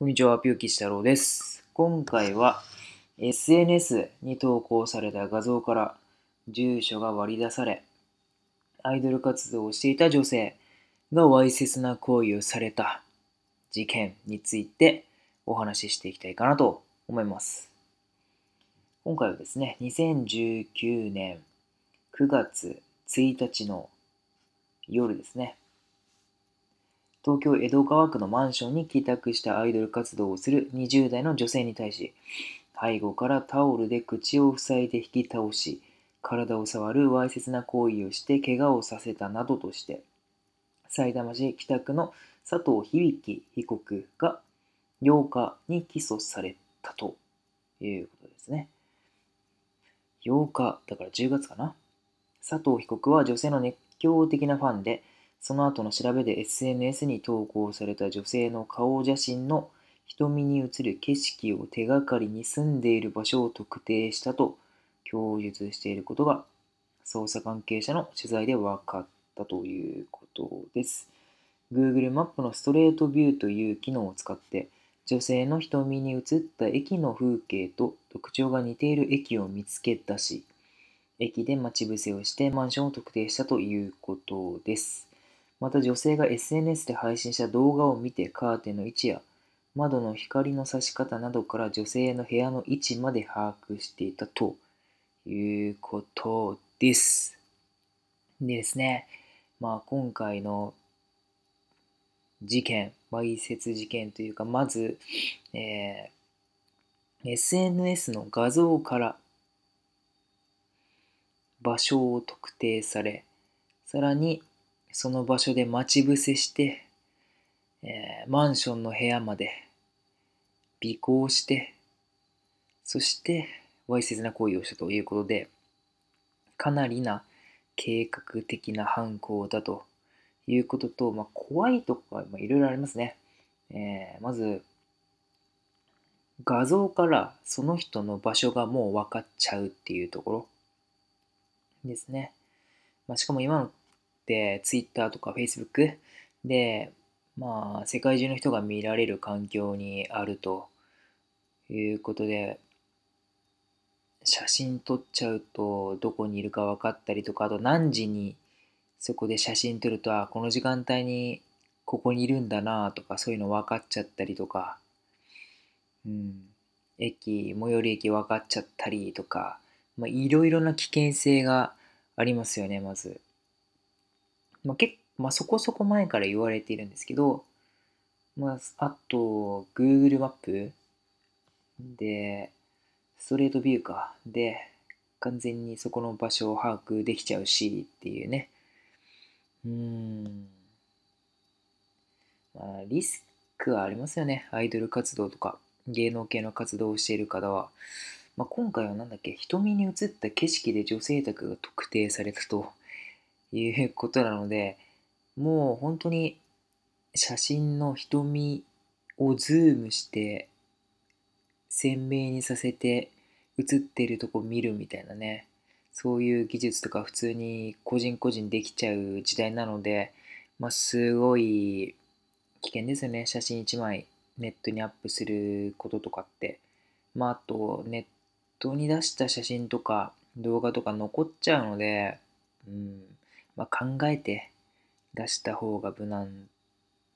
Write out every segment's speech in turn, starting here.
こんにちは、ピューキシロウです。今回は SNS に投稿された画像から住所が割り出され、アイドル活動をしていた女性がわいせつな行為をされた事件についてお話ししていきたいかなと思います。今回はですね、2019年9月1日の夜ですね、東京江戸川区のマンションに帰宅したアイドル活動をする20代の女性に対し、背後からタオルで口を塞いで引き倒し、体を触るわいせつな行為をして怪我をさせたなどとして、さいたま市北区の佐藤響被告が8日に起訴されたということですね。8日、だから10月かな。佐藤被告は女性の熱狂的なファンで、その後の調べで SNS に投稿された女性の顔写真の瞳に映る景色を手がかりに住んでいる場所を特定したと供述していることが捜査関係者の取材で分かったということです。Google マップのストレートビューという機能を使って女性の瞳に映った駅の風景と特徴が似ている駅を見つけ出し駅で待ち伏せをしてマンションを特定したということです。また女性が SNS で配信した動画を見てカーテンの位置や窓の光の差し方などから女性の部屋の位置まで把握していたということです。でですね、まあ、今回の事件、わいせつ事件というか、まず、えー、SNS の画像から場所を特定され、さらにその場所で待ち伏せして、えー、マンションの部屋まで尾行して、そして、わいせつな行為をしたということで、かなりな計画的な犯行だということと、まあ、怖いとか、まあ、いろいろありますね。えー、まず、画像からその人の場所がもう分かっちゃうっていうところですね。まあ、しかも今の、Twitter とか Facebook で、まあ、世界中の人が見られる環境にあるということで、写真撮っちゃうとどこにいるか分かったりとか、あと何時にそこで写真撮ると、あ、この時間帯にここにいるんだなとか、そういうの分かっちゃったりとか、うん、駅、最寄り駅分かっちゃったりとか、まあ、いろいろな危険性がありますよね、まず。まあ、まあ、そこそこ前から言われているんですけど、まあ、あと、Google マップで、ストレートビューか。で、完全にそこの場所を把握できちゃうしっていうね。うん。まあ、リスクはありますよね。アイドル活動とか、芸能系の活動をしている方は。まあ、今回はなんだっけ、瞳に映った景色で女性宅が特定されたと。いうことなので、もう本当に写真の瞳をズームして鮮明にさせて写ってるとこ見るみたいなねそういう技術とか普通に個人個人できちゃう時代なので、まあ、すごい危険ですよね写真1枚ネットにアップすることとかってまああとネットに出した写真とか動画とか残っちゃうのでうんまあ、考えて出した方が無難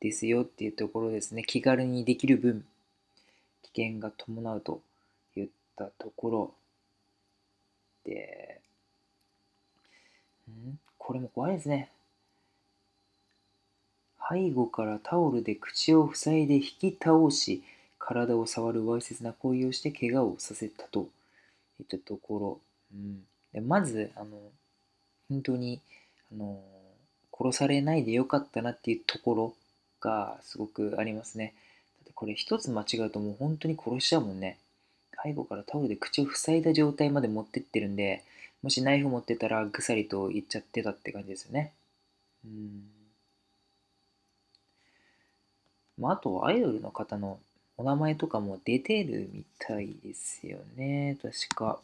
ですよっていうところですね。気軽にできる分、危険が伴うと言ったところで、んこれも怖いですね。背後からタオルで口を塞いで引き倒し、体を触るわいせつな行為をして怪我をさせたといったところ。うん、でまずあの、本当にあの殺されないでよかったなっていうところがすごくありますね。だってこれ一つ間違うともう本当に殺しちゃうもんね。背後からタオルで口を塞いだ状態まで持ってってるんで、もしナイフ持ってたらぐさりといっちゃってたって感じですよね。うん。まあ、あとアイドルの方のお名前とかも出てるみたいですよね。確か。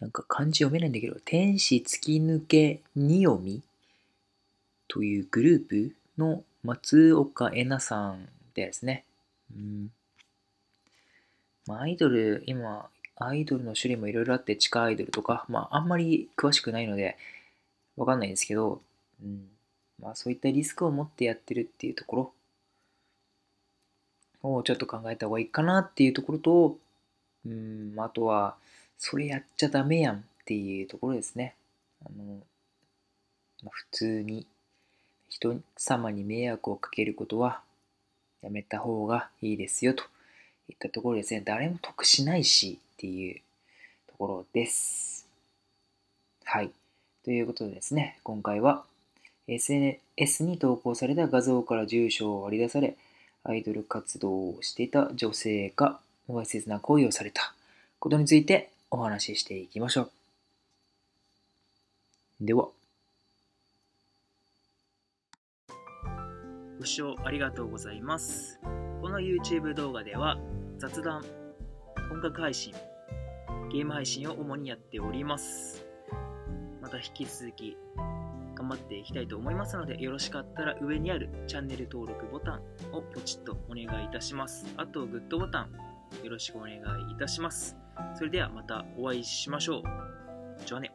なんか漢字読めないんだけど、天使突き抜けに読みというグループの松岡えなさんですね。うん。まあ、アイドル、今、アイドルの種類もいろいろあって、地下アイドルとか、まあ、あんまり詳しくないので、わかんないんですけど、うん。まあ、そういったリスクを持ってやってるっていうところをちょっと考えた方がいいかなっていうところと、うん、あとは、それやっちゃダメやんっていうところですね。あの普通に人様に迷惑をかけることはやめた方がいいですよといったところですね。誰も得しないしっていうところです。はい。ということでですね、今回は SNS に投稿された画像から住所を割り出され、アイドル活動をしていた女性がわいせつな行為をされたことについてお話ししていきましょう。では。ご視聴ありがとうございます。この YouTube 動画では雑談、音楽配信、ゲーム配信を主にやっております。また引き続き頑張っていきたいと思いますのでよろしかったら上にあるチャンネル登録ボタンをポチッとお願いいたしますあとグッドボタンよろしくお願いいたしますそれではまたお会いしましょう。じゃあね。